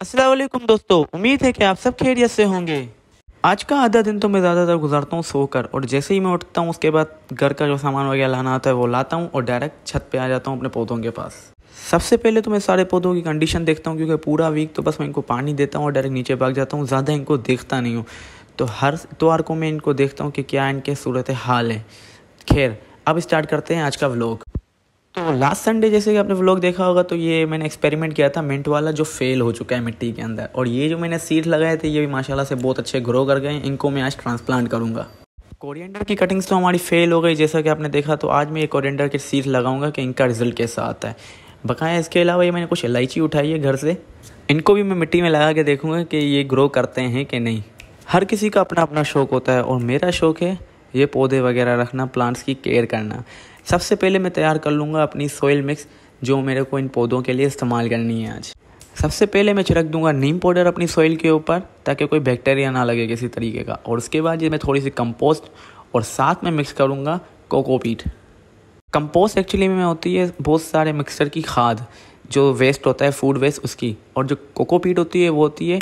असलम दोस्तों उम्मीद है कि आप सब खैरियत से होंगे आज का आधा दिन तो मैं ज़्यादातर गुजारता हूँ सोकर और जैसे ही मैं उठता हूँ उसके बाद घर का जो सामान वगैरह लाना होता है वो लाता हूँ और डायरेक्ट छत पे आ जाता हूँ अपने पौधों के पास सबसे पहले तो मैं सारे पौधों की कंडीशन देखता हूँ क्योंकि पूरा वीक तो बस मैं इनको पानी देता हूँ और डायरेक्ट नीचे भाग जाता हूँ ज़्यादा इनको देखता नहीं हूँ तो हर इतवार को मैं इनको देखता हूँ कि क्या इनके सूरत हाल है खैर अब स्टार्ट करते हैं आज का व्लॉग तो लास्ट संडे जैसे कि आपने व्लॉग देखा होगा तो ये मैंने एक्सपेरिमेंट किया था मिंट वाला जो फेल हो चुका है मिट्टी के अंदर और ये जो मैंने सीड लगाए थे ये भी माशाल्लाह से बहुत अच्छे ग्रो कर गए इनको मैं आज ट्रांसप्लांट करूँगा कोरिएंडर की कटिंग्स तो हमारी फेल हो गई जैसा कि आपने देखा तो आज मैं ये कोरिएंडर के सीड लगाऊंगा कि इनका रिजल्ट कैसा आता है बकाया इसके अलावा ये मैंने कुछ इलायची उठाई है घर से इनको भी मैं मिट्टी में लगा के देखूँगा कि ये ग्रो करते हैं कि नहीं हर किसी का अपना अपना शौक़ होता है और मेरा शौक़ है ये पौधे वगैरह रखना प्लांट्स की केयर करना सबसे पहले मैं तैयार कर लूँगा अपनी सोयल मिक्स जो मेरे को इन पौधों के लिए इस्तेमाल करनी है आज सबसे पहले मैं छिड़क दूंगा नीम पाउडर अपनी सोइल के ऊपर ताकि कोई बैक्टीरिया ना लगे किसी तरीके का और उसके बाद ये मैं थोड़ी सी कंपोस्ट और साथ में मिक्स करूँगा कोकोपीट कंपोस्ट एक्चुअली में होती है बहुत सारे मिक्सचर की खाद जो वेस्ट होता है फूड वेस्ट उसकी और जो कोकोपीट होती है वो होती है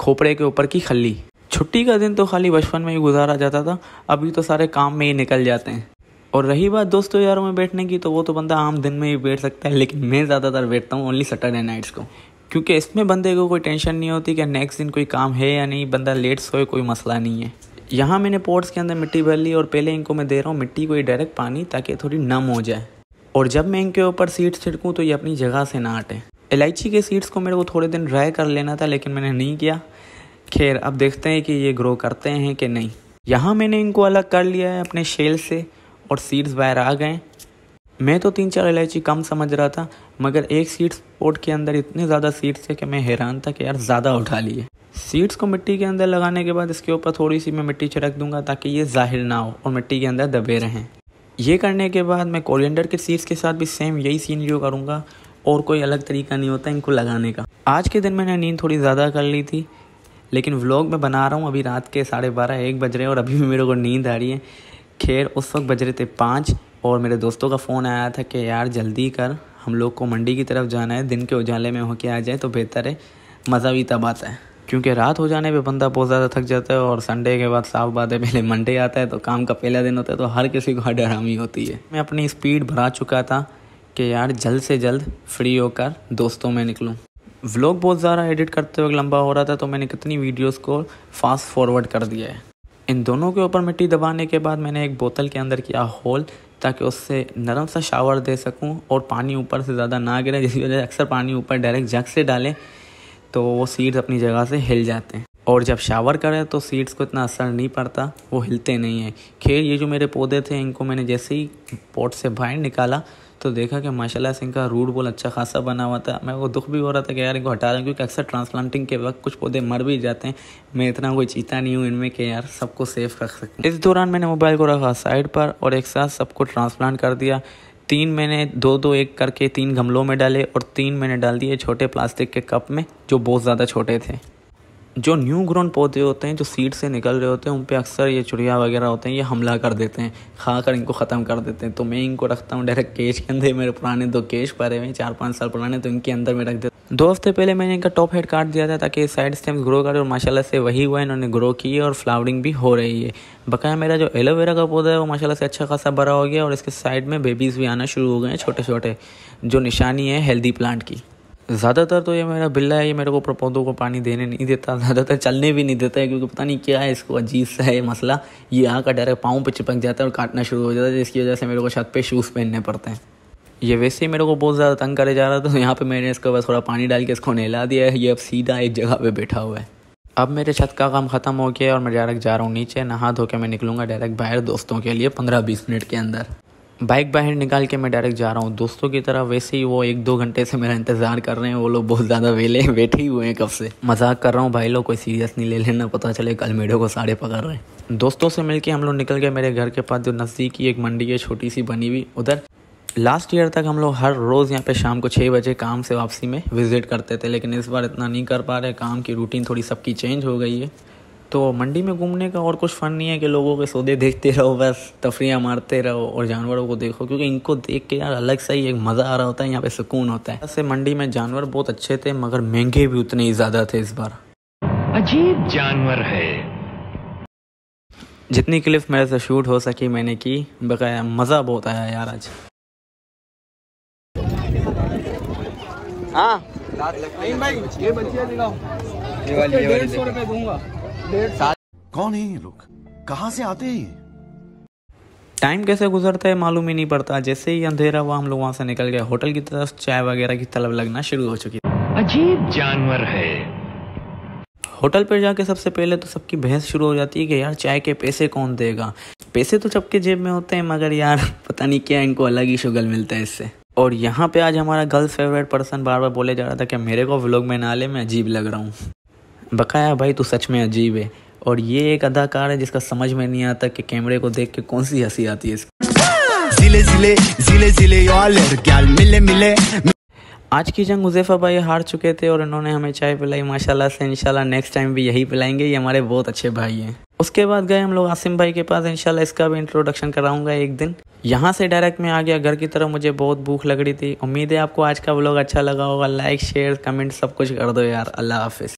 खोपड़े के ऊपर की खली छुट्टी का दिन तो खाली बचपन में ही गुजारा जाता था अभी तो सारे काम में ही निकल जाते हैं और रही बात दोस्तों यारों में बैठने की तो वो तो बंदा आम दिन में ही बैठ सकता है लेकिन मैं ज़्यादातर बैठता हूँ ओनली सटरडे नाइट्स को क्योंकि इसमें बंदे को कोई टेंशन नहीं होती कि नेक्स्ट दिन कोई काम है या नहीं बंदा लेट सोए कोई मसला नहीं है यहाँ मैंने पोर्ट्स के अंदर मिट्टी भर ली और पहले इनको मैं दे रहा हूँ मिट्टी को ही डायरेक्ट पानी ताकि थोड़ी नम हो जाए और जब मैं इनके ऊपर सीड्स छिड़कूँ तो ये अपनी जगह से ना हटे इलायची के सीड्स को मेरे को थोड़े दिन ड्राई कर लेना था लेकिन मैंने नहीं किया खैर अब देखते हैं कि ये ग्रो करते हैं कि नहीं यहाँ मैंने इनको अलग कर लिया है अपने शेल से और सीड्स बाहर आ गए मैं तो तीन चार इलायची कम समझ रहा था मगर एक सीड्स पोर्ट के अंदर इतने ज़्यादा सीड्स थे कि मैं हैरान था कि यार ज़्यादा उठा लिए सीड्स को मिट्टी के अंदर लगाने के बाद इसके ऊपर थोड़ी सी मैं मिट्टी छिड़क दूंगा ताकि ये जाहिर ना हो और मिट्टी के अंदर दबे रहें ये करने के बाद मैं कोरिएंडर के सीड्स के साथ भी सेम यही जो करूँगा और कोई अलग तरीका नहीं होता इनको लगाने का आज के दिन मैंने नींद थोड़ी ज़्यादा कर ली थी लेकिन व्लॉग मैं बना रहा हूँ अभी रात के साढ़े बारह एक बज रहे हैं और अभी भी मेरे को नींद आ रही है खैर उस वक्त बज रहे थे पाँच और मेरे दोस्तों का फ़ोन आया था कि यार जल्दी कर हम लोग को मंडी की तरफ जाना है दिन के उजाले में होके आ जाए तो बेहतर है मज़ा भी तब आता है क्योंकि रात हो जाने पे बंदा बहुत ज़्यादा थक जाता है और संडे के बाद साफ बात है पहले मंडे आता है तो काम का पहला दिन होता है तो हर किसी को हरामी होती है मैं अपनी स्पीड बढ़ा चुका था कि यार जल्द से जल्द फ्री होकर दोस्तों में निकलूँ व्लॉग बहुत ज़्यादा एडिट करते वक्त लंबा हो रहा था तो मैंने कितनी वीडियोस को फास्ट फॉरवर्ड कर दिया है इन दोनों के ऊपर मिट्टी दबाने के बाद मैंने एक बोतल के अंदर किया होल ताकि उससे नरम सा शावर दे सकूं और पानी ऊपर से ज़्यादा ना गिरे जिसकी वजह से अक्सर पानी ऊपर डायरेक्ट जग से डालें तो वो सीड्स अपनी जगह से हिल जाते हैं और जब शावर करें तो सीड्स को इतना असर नहीं पड़ता वो हिलते नहीं हैं खैर ये जो मेरे पौधे थे इनको मैंने जैसे ही पॉट से बाहर निकाला तो देखा कि माशाल्लाह से इनका रूट बोल अच्छा खासा बना हुआ था मैं वो दुख भी हो रहा था कि यार इनको हटा रहा क्योंकि अक्सर ट्रांसप्लांटिंग के वक्त कुछ पौधे मर भी जाते हैं मैं इतना कोई चीता नहीं हूँ इनमें कि यार सबको सेफ रख सकते इस दौरान मैंने मोबाइल को रखा साइड पर और एक साथ सबको ट्रांसप्लांट कर दिया तीन मैंने दो दो एक करके तीन गमलों में डाले और तीन मैंने डाल दिए छोटे प्लास्टिक के कप में जो बहुत ज़्यादा छोटे थे जो न्यू ग्रोन पौधे होते हैं जो सीड से निकल रहे होते हैं उन पर अक्सर ये चिड़िया वगैरह होते हैं ये हमला कर देते हैं खा कर इनको ख़त्म कर देते हैं तो मैं इनको रखता हूँ डायरेक्ट केज के अंदर मेरे पुराने दो केज पड़े हुए हैं चार पाँच साल पुराने तो इनके अंदर में रख देते दो हफ्ते पहले मैंने इनका टॉप हेड काट दिया था ताकि साइड स्टेम्स ग्रो करें और माशाला से वही हुआ इन्होंने ग्रो की है और फ्लावरिंग भी हो रही है बकाया मेरा जो एलोवेरा का पौधा है वो माशाला से अच्छा खासा बड़ा हो गया और इसके साइड में बेबीज़ भी आना शुरू हो गए हैं छोटे छोटे जो निशानी है हेल्दी प्लांट की ज़्यादातर तो ये मेरा बिल्ला है ये मेरे को पौधों को पानी देने नहीं देता ज़्यादातर चलने भी नहीं देता है क्योंकि पता नहीं क्या है इसको अजीब सा है मसला ये यहाँ का डायरेक्ट पाँव पर चिपक जाता है और काटना शुरू हो जाता है जिसकी वजह से मेरे को छत पे शूज़ पहनने पड़ते हैं ये वैसे ही मेरे को बहुत ज़्यादा तंग करे जा रहा था तो यहाँ पर मैंने इसको बस थोड़ा पानी डाल के इसको नहला दिया है ये अब सीधा एक जगह पर बैठा हुआ है अब मेरे छत का काम ख़त्म हो गया और मैं डायरेक्ट जा रहा हूँ नीचे नहा धो के मैं निकलूँगा डायरेक्ट बाहर दोस्तों के लिए पंद्रह बीस मिनट के अंदर बाइक बाहर निकाल के मैं डायरेक्ट जा रहा हूँ दोस्तों की तरह वैसे ही वो एक दो घंटे से मेरा इंतज़ार कर रहे हैं वो लोग बहुत ज़्यादा वेले बैठे ही हुए हैं कब से मजाक कर रहा हूँ भाई लोग कोई सीरियस नहीं ले लेना पता चले कल मेडो को साढ़े पकड़ रहे हैं दोस्तों से मिलके हम लोग निकल गए मेरे घर के पास जो नज़दीकी एक मंडी है छोटी सी बनी हुई उधर लास्ट ईयर तक हम लोग हर रोज़ यहाँ पे शाम को छः बजे काम से वापसी में विज़िट करते थे लेकिन इस बार इतना नहीं कर पा रहे काम की रूटीन थोड़ी सबकी चेंज हो गई है तो मंडी में घूमने का और कुछ फ़न नहीं है कि लोगों के सौदे देखते रहो बस तफरियाँ मारते रहो और जानवरों को देखो क्योंकि इनको देख के यार अलग सा ही एक मज़ा आ रहा होता है यहाँ पे सुकून होता है ऐसे मंडी में जानवर बहुत अच्छे थे मगर महंगे भी उतने ही ज़्यादा थे इस बार अजीब जानवर है जितनी क्लिप मेरे से शूट हो सकी मैंने की बकाया मज़ा बहुत आया यार आज हाँ भाई ये बच्चे दिखाओ ये वाली ये वाली कौन है ये लोग कहाँ से आते हैं टाइम कैसे गुजरता है मालूम ही नहीं पड़ता जैसे ही अंधेरा हुआ हम लोग वहाँ से निकल गए होटल की तरफ चाय वगैरह की तलब लगना शुरू हो चुकी अजीब जानवर है होटल पर जाके सबसे पहले तो सबकी बहस शुरू हो जाती है कि यार चाय के पैसे कौन देगा पैसे तो सबके जेब में होते हैं मगर यार पता नहीं क्या इनको अलग ही शुगल मिलता है इससे और यहाँ पे आज हमारा गर्ल्स फेवरेट पर्सन बार बार बोले जा रहा था कि मेरे को व्लॉग में नाले में अजीब लग रहा हूँ बकाया भाई तो सच में अजीब है और ये एक अदाकार है जिसका समझ में नहीं आता कि कैमरे को देख के कौन सी हंसी आती है जिले जिले जिले जिले मिले मिले आज की जंग हुजैफा भाई हार चुके थे और इन्होंने हमें चाय पिलाई माशाल्लाह से इनशाला नेक्स्ट टाइम भी यही पिलाएंगे ये हमारे बहुत अच्छे भाई हैं उसके बाद गए हम लोग आसिम भाई के पास इनशाला इसका भी इंट्रोडक्शन कराऊंगा एक दिन यहाँ से डायरेक्ट मैं आ गया घर की तरफ मुझे बहुत भूख लग रही थी उम्मीद है आपको आज का ब्लॉग अच्छा लगा होगा लाइक शेयर कमेंट सब कुछ कर दो यार अल्लाह हाफिज़